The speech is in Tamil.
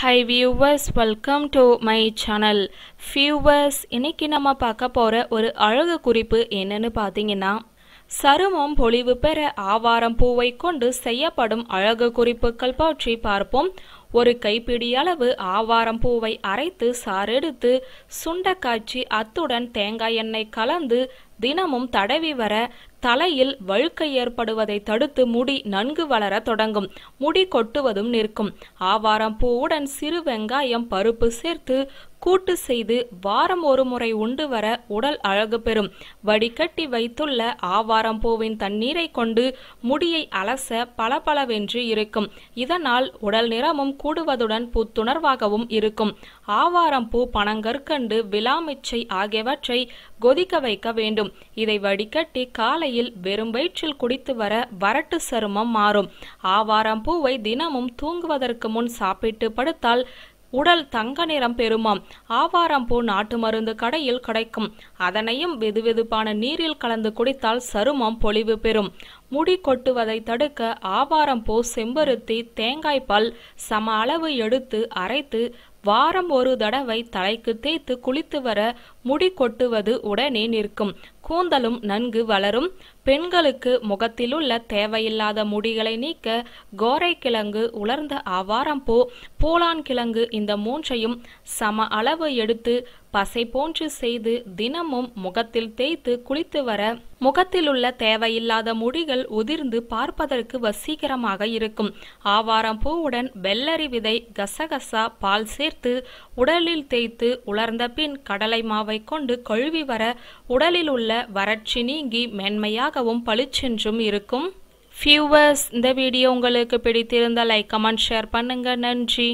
high viewers welcome to my channel ஃபியூவர்ஸ் இன்னைக்கு நம்ம பார்க்க போகிற ஒரு அழகு குறிப்பு என்னன்னு பார்த்தீங்கன்னா சருமம் பொழிவு பெற ஆவாரம் பூவை கொண்டு செய்யப்படும் அழகு குறிப்புகள் பற்றி பார்ப்போம் ஒரு கைப்பிடி அளவு ஆவாரம் பூவை அரைத்து சாறெடுத்து சுண்ட காய்ச்சி அத்துடன் தேங்காய் எண்ணெய் கலந்து தினமும் தடவி வர தலையில் வழுக்கை ஏற்படுவதை தடுத்து முடி நன்கு வளர தொடங்கும் முடி கொட்டுவதும் நிற்கும் ஆவாரம் பூவுடன் சிறு வெங்காயம் பருப்பு சேர்த்து கூட்டு செய்து வாரம் ஒரு முறை உண்டு வர உடல் அழகு பெறும் வடிகட்டி வைத்துள்ள ஆவாரம் பூவின் தண்ணீரை கொண்டு முடியை அலச பளபளவென்று இருக்கும் இதனால் உடல் நிறமும் கூடுவதுடன் புத்துணர்வாகவும் இருக்கும் ஆவாரம் பூ பனங்கற்கண்டு விலாமிச்சை ஆகியவற்றை கொதிக்க வைக்க வேண்டும் இதை வடிகட்டி காலையில் வெறும் வயிற்றில் குடித்து வர வரட்டு சருமம் மாறும் ஆவாரம் பூவை தினமும் தூங்குவதற்கு முன் சாப்பிட்டு படுத்தால் உடல் தங்க நிறம் பெறுமாம் ஆவாரம்பூ நாட்டு மருந்து கடையில் கிடைக்கும் அதனையும் வெதுவெதுப்பான நீரில் கலந்து குடித்தால் சருமம் பொலிவு பெறும் முடி கொட்டுவதை தடுக்க ஆவாரம் போ செம்பருத்தி தேங்காய் பால் சம அளவு எடுத்து அரைத்து வாரம் ஒரு தடவை தலைக்கு தேய்த்து குளித்து வர முடி கொட்டுவது உடனே நிற்கும் கூந்தலும் நன்கு வளரும் பெண்களுக்கு முகத்திலுள்ள தேவையில்லாத முடிகளை நீக்க கோரை கிழங்கு உலர்ந்த ஆவாரம் பூ பூலான் கிழங்கு இந்த மூன்றையும் சம அளவு எடுத்து பசை போன்று செய்து தினமும் முகத்தில் தேய்த்து குளித்து வர முகத்திலுள்ள தேவையில்லாத முடிகள் உதிர்ந்து பார்ப்பதற்கு வசீகரமாக இருக்கும் ஆவாரம் பூவுடன் வெள்ளரி விதை கசகசா பால் சேர்த்து உடலில் தேய்த்து உலர்ந்த பின் கடலை மாவை கொண்டு கழுவி வர உடலில் உள்ள வறட்சி நீங்கி மென்மையாகவும் பளிச்சென்றும் இருக்கும் ஃபியூவர்ஸ் இந்த வீடியோ உங்களுக்கு பிடித்திருந்த லைக் கமெண்ட் ஷேர் பண்ணுங்க நன்றி